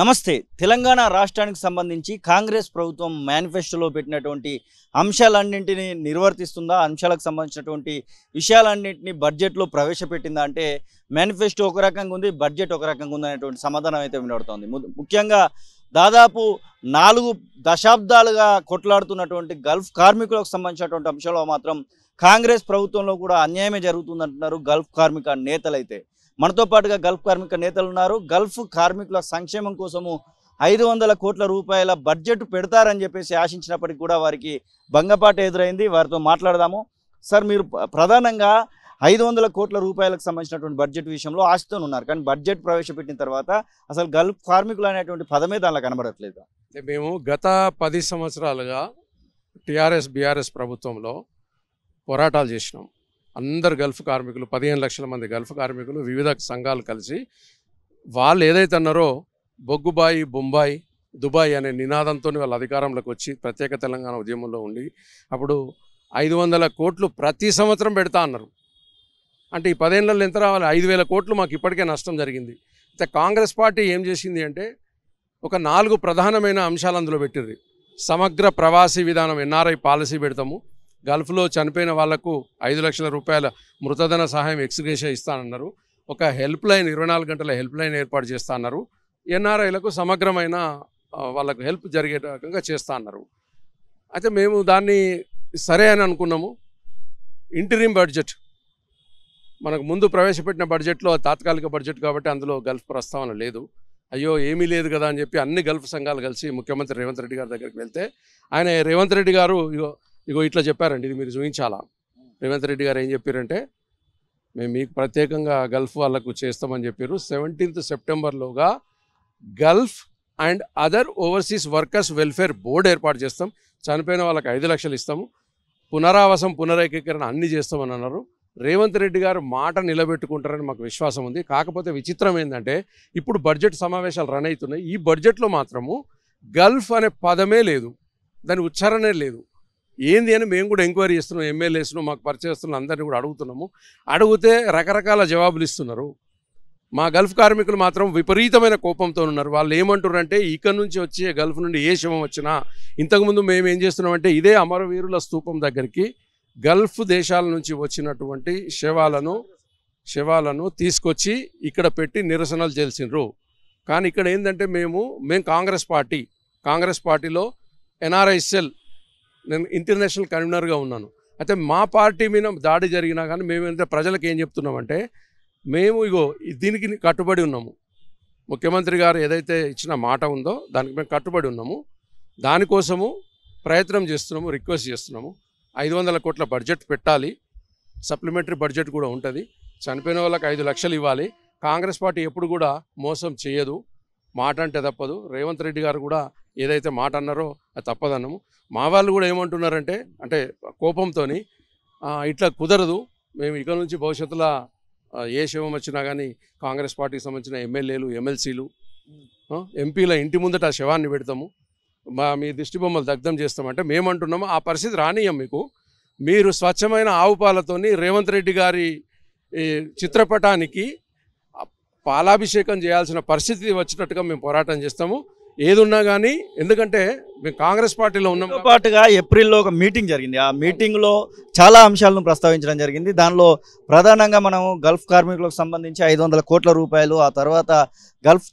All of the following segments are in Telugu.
నమస్తే తెలంగాణ రాష్ట్రానికి సంబంధించి కాంగ్రెస్ ప్రభుత్వం మేనిఫెస్టోలో పెట్టినటువంటి అంశాలన్నింటినీ నిర్వర్తిస్తుందా అంశాలకు సంబంధించినటువంటి విషయాలన్నింటినీ బడ్జెట్లో ప్రవేశపెట్టిందా అంటే మేనిఫెస్టో ఒక రకంగా ఉంది బడ్జెట్ ఒక రకంగా ఉంది అనేటువంటి సమాధానం అయితే వినబడుతోంది ముఖ్యంగా దాదాపు నాలుగు దశాబ్దాలుగా కొట్లాడుతున్నటువంటి గల్ఫ్ కార్మికులకు సంబంధించినటువంటి అంశంలో మాత్రం కాంగ్రెస్ ప్రభుత్వంలో కూడా అన్యాయమే జరుగుతుందంటున్నారు గల్ఫ్ కార్మిక నేతలైతే మనతో పాటుగా గల్ఫ్ కార్మిక నేతలు ఉన్నారు గల్ఫ్ కార్మికుల సంక్షేమం కోసము ఐదు వందల కోట్ల రూపాయల బడ్జెట్ పెడతారని చెప్పేసి ఆశించినప్పటికి కూడా వారికి భంగపాటు ఎదురైంది వారితో మాట్లాడదాము సార్ మీరు ప్రధానంగా ఐదు వందల కోట్ల రూపాయలకు సంబంధించినటువంటి బడ్జెట్ విషయంలో ఆశతో ఉన్నారు కానీ బడ్జెట్ ప్రవేశపెట్టిన తర్వాత అసలు గల్ఫ్ కార్మికులు అనేటువంటి పదమే దానిలో కనబడట్లేదు మేము గత పది సంవత్సరాలుగా టీఆర్ఎస్ బీఆర్ఎస్ ప్రభుత్వంలో పోరాటాలు చేసినాం అందరు గల్ఫ్ కార్మికులు పదిహేను లక్షల మంది గల్ఫ్ కార్మికులు వివిధ సంఘాలు కలిసి వాళ్ళు ఏదైతే అన్నారో బొగ్గుబాయి బొంబాయి దుబాయ్ అనే నినాదంతో వాళ్ళ అధికారంలోకి వచ్చి ప్రత్యేక తెలంగాణ ఉద్యమంలో ఉండి అప్పుడు ఐదు వందల కోట్లు ప్రతి సంవత్సరం పెడతా అన్నారు అంటే ఈ పదేళ్ళలో ఎంత రావాలి ఐదు వేల కోట్లు మాకు ఇప్పటికే నష్టం జరిగింది అయితే కాంగ్రెస్ పార్టీ ఏం చేసింది అంటే ఒక నాలుగు ప్రధానమైన అంశాలు అందులో పెట్టింది సమగ్ర ప్రవాసీ విధానం ఎన్ఆర్ఐ పాలసీ పెడతాము గల్ఫ్లో చనిపోయిన వాళ్లకు ఐదు లక్షల రూపాయల మృతధన సహాయం ఎక్స్గ్రేషన్ ఇస్తానన్నారు ఒక హెల్ప్ లైన్ ఇరవై నాలుగు గంటల హెల్ప్ లైన్ ఏర్పాటు అన్నారు ఎన్ఆర్ఐలకు సమగ్రమైన వాళ్ళకు హెల్ప్ జరిగే రకంగా చేస్తా అన్నారు అయితే మేము దాన్ని సరే అని అనుకున్నాము ఇంటరీమ్ బడ్జెట్ మనకు ముందు ప్రవేశపెట్టిన బడ్జెట్లో తాత్కాలిక బడ్జెట్ కాబట్టి అందులో గల్ఫ్ ప్రస్తావన లేదు అయ్యో ఏమీ లేదు కదా అని చెప్పి అన్ని గల్ఫ్ సంఘాలు కలిసి ముఖ్యమంత్రి రేవంత్ రెడ్డి గారి దగ్గరికి వెళ్తే ఆయన రేవంత్ రెడ్డి గారు ఇగో ఇట్లా చెప్పారండి ఇది మీరు చూపించాలా రేవంత్ రెడ్డి గారు ఏం చెప్పారంటే మేము మీకు ప్రత్యేకంగా గల్ఫ్ వాళ్ళకు చేస్తామని చెప్పారు సెవెంటీన్త్ సెప్టెంబర్లోగా Gulf and other overseas workers welfare board ఏర్పాటు చేస్తాం చనిపోయిన వాళ్ళకి ఐదు లక్షలు ఇస్తాము పునరావాసం పునరేకీకరణ అన్నీ చేస్తామని అన్నారు రేవంత్ రెడ్డి గారు మాట నిలబెట్టుకుంటారని మాకు విశ్వాసం ఉంది కాకపోతే విచిత్రం ఏంటంటే ఇప్పుడు బడ్జెట్ సమావేశాలు రన్ అవుతున్నాయి ఈ బడ్జెట్లో మాత్రము గల్ఫ్ అనే పదమే లేదు దాని ఉచ్చారణే లేదు ఏంది అని మేము కూడా ఎంక్వైరీ చేస్తున్నాం ఎమ్మెల్యేస్ను మాకు పరిచయస్తున్న అందరినీ కూడా అడుగుతున్నాము అడిగితే రకరకాల జవాబులు ఇస్తున్నారు మా గల్ఫ్ కార్మికులు మాత్రం విపరీతమైన కోపంతో ఉన్నారు వాళ్ళు ఏమంటున్నారంటే ఇక్కడ నుంచి వచ్చే గల్ఫ్ నుండి ఏ శవం వచ్చినా ఇంతకుముందు మేము ఏం చేస్తున్నామంటే ఇదే అమరవీరుల స్థూపం దగ్గరికి గల్ఫ్ దేశాల నుంచి వచ్చినటువంటి శవాలను శవాలను తీసుకొచ్చి ఇక్కడ పెట్టి నిరసనలు చేసినారు కానీ ఇక్కడ ఏంటంటే మేము మేము కాంగ్రెస్ పార్టీ కాంగ్రెస్ పార్టీలో ఎన్ఆర్ఐసెల్ నేను ఇంటర్నేషనల్ కన్వీనర్గా ఉన్నాను అయితే మా పార్టీ మీద దాడి జరిగినా కానీ మేము అంటే ప్రజలకు ఏం చెప్తున్నామంటే మేము ఇగో దీనికి కట్టుబడి ఉన్నాము ముఖ్యమంత్రి గారు ఏదైతే ఇచ్చిన మాట ఉందో దానికి మేము కట్టుబడి ఉన్నాము దానికోసము ప్రయత్నం చేస్తున్నాము రిక్వెస్ట్ చేస్తున్నాము ఐదు వందల కోట్ల బడ్జెట్ పెట్టాలి సప్లిమెంటరీ బడ్జెట్ కూడా ఉంటుంది చనిపోయిన వాళ్ళకి ఐదు లక్షలు ఇవ్వాలి కాంగ్రెస్ పార్టీ ఎప్పుడు కూడా మోసం చేయదు మాట అంటే తప్పదు రేవంత్ రెడ్డి గారు కూడా ఏదైతే మాట అన్నారో అది తప్పదన్నాము మా వాళ్ళు కూడా ఏమంటున్నారంటే అంటే కోపంతో ఇట్లా కుదరదు మేము ఇక్కడ నుంచి భవిష్యత్తులో ఏ శివం వచ్చినా కానీ కాంగ్రెస్ పార్టీకి సంబంధించిన ఎమ్మెల్యేలు ఎమ్మెల్సీలు ఎంపీల ఇంటి ముందట ఆ శవాన్ని పెడతాము మా మీ దిష్టి బొమ్మలు దగ్ధం చేస్తామంటే మేమంటున్నాము ఆ పరిస్థితి రానియం మీకు మీరు స్వచ్ఛమైన ఆవుపాలతోని రేవంత్ రెడ్డి గారి చిత్రపటానికి పాలాభిషేకం చేయాల్సిన పరిస్థితి వచ్చినట్టుగా మేము పోరాటం చేస్తాము ఏదున్నా కానీ ఎందుకంటే మేము కాంగ్రెస్ పార్టీలో ఉన్నాం పాటుగా ఏప్రిల్లో ఒక మీటింగ్ జరిగింది ఆ మీటింగ్లో చాలా అంశాలను ప్రస్తావించడం జరిగింది దానిలో ప్రధానంగా మనం గల్ఫ్ కార్మికులకు సంబంధించి ఐదు కోట్ల రూపాయలు ఆ తర్వాత గల్ఫ్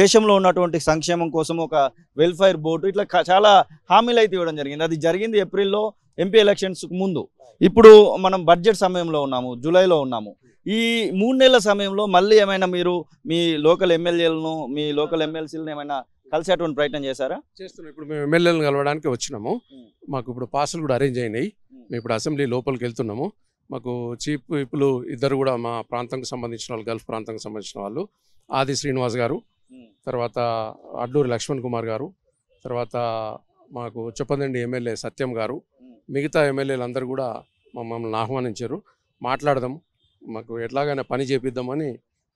దేశంలో ఉన్నటువంటి సంక్షేమం కోసం ఒక వెల్ఫేర్ బోర్డు ఇట్లా చాలా హామీలు అయితే ఇవ్వడం జరిగింది అది జరిగింది ఏప్రిల్లో ఎంపీ ఎలక్షన్స్కు ముందు ఇప్పుడు మనం బడ్జెట్ సమయంలో ఉన్నాము జూలైలో ఉన్నాము ఈ మూడు నెలల సమయంలో మళ్ళీ ఏమైనా మీరు మీ లోకల్ ఎమ్మెల్యేలను మీ లోకల్ ఎమ్మెల్సీలను ఏమైనా కలిసేటువంటి ప్రయత్నం చేశారా చేస్తున్నాం ఇప్పుడు మేము ఎమ్మెల్యేలను కలవడానికి వచ్చినాము మాకు ఇప్పుడు పాసులు కూడా అరేంజ్ అయినాయి మేము ఇప్పుడు అసెంబ్లీ లోపలికి వెళ్తున్నాము మాకు చీఫ్ ఇప్పులు ఇద్దరు కూడా మా ప్రాంతంకి సంబంధించిన వాళ్ళు గల్ఫ్ ప్రాంతంకి సంబంధించిన వాళ్ళు ఆది శ్రీనివాస్ గారు తర్వాత అడ్లూరి లక్ష్మణ్ కుమార్ గారు తర్వాత మాకు చొప్పదండి ఎమ్మెల్యే సత్యం గారు మిగతా ఎమ్మెల్యేలు అందరు కూడా మమ్మల్ని ఆహ్వానించారు మాట్లాడదాం మాకు ఎట్లాగైనా పని చేపిద్దామని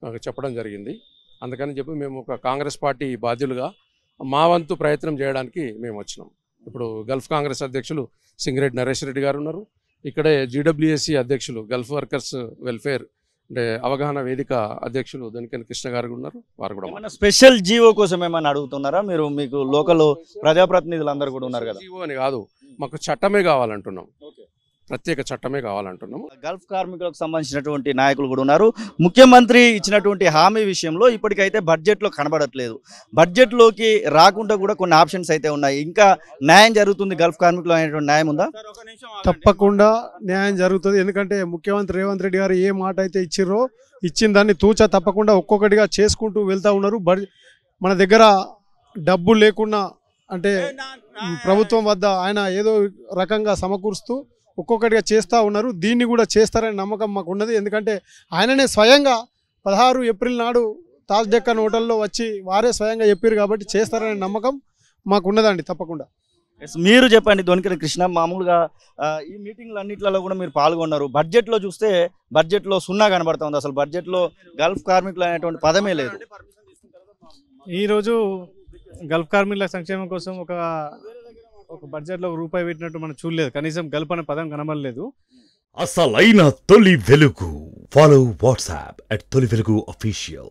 మాకు చెప్పడం జరిగింది అందుకని చెప్పి మేము ఒక కాంగ్రెస్ పార్టీ బాధ్యులుగా మా వంతు ప్రయత్నం చేయడానికి మేము వచ్చినాం ఇప్పుడు గల్ఫ్ కాంగ్రెస్ అధ్యక్షులు సింగరెడ్డి నరేష్ రెడ్డి గారు ఉన్నారు ఇక్కడే జీడబ్ల్యూఎస్సీ అధ్యక్షులు గల్ఫ్ వర్కర్స్ వెల్ఫేర్ అంటే అవగాహన వేదిక అధ్యక్షులు దొనికని కృష్ణ గారు ఉన్నారు వారు కూడా స్పెషల్ జీవో కోసం ఏమైనా అడుగుతున్నారా మీరు మీకు లోకల్ ప్రజాప్రతినిధులు అందరూ కూడా ఉన్నారు కదా జీవో అని కాదు మాకు చట్టమే కావాలంటున్నాం ప్రత్యేక చట్టమే కావాలంటున్నాము గల్ఫ్ కార్మికులకు సంబంధించినటువంటి నాయకులు కూడా ఉన్నారు ముఖ్యమంత్రి ఇచ్చినటువంటి హామీ విషయంలో ఇప్పటికైతే బడ్జెట్లో కనబడట్లేదు బడ్జెట్లోకి రాకుండా కూడా కొన్ని ఆప్షన్స్ అయితే ఉన్నాయి ఇంకా న్యాయం జరుగుతుంది గల్ఫ్ కార్మికులు అనేటువంటి న్యాయం ఉందా తప్పకుండా న్యాయం జరుగుతుంది ఎందుకంటే ముఖ్యమంత్రి రేవంత్ రెడ్డి గారు ఏ మాట అయితే ఇచ్చిర్రో ఇచ్చిన దాన్ని తూచా తప్పకుండా ఒక్కొక్కటిగా చేసుకుంటూ వెళ్తూ ఉన్నారు మన దగ్గర డబ్బు లేకుండా అంటే ప్రభుత్వం వద్ద ఆయన ఏదో రకంగా సమకూరుస్తూ ఒక్కొక్కటిగా చేస్తూ ఉన్నారు దీన్ని కూడా చేస్తారనే నమ్మకం మాకు ఉన్నది ఎందుకంటే ఆయననే స్వయంగా పదహారు ఏప్రిల్ నాడు తాజ్ డెక్కన్ హోటల్లో వచ్చి వారే స్వయంగా చెప్పారు కాబట్టి చేస్తారనే నమ్మకం మాకు ఉన్నదండి తప్పకుండా మీరు చెప్పండి ధ్వనికర కృష్ణ మామూలుగా ఈ మీటింగ్లు అన్నింటిలో కూడా మీరు పాల్గొన్నారు బడ్జెట్లో చూస్తే బడ్జెట్లో సున్నా ఉంది అసలు బడ్జెట్లో గల్ఫ్ కార్మికులు అనేటువంటి పదమే లేదు ఈరోజు గల్ఫ్ కార్మికుల సంక్షేమం కోసం ఒక ఒక బడ్జెట్లో లో రూపాయి పెట్టినట్టు మనం చూడలేదు కనీసం గల్పన పదం కనబడలేదు అసలైన తొలి వెలుగు ఫాలో వాట్సాప్ అట్ తొలి వెలుగు అఫీషియల్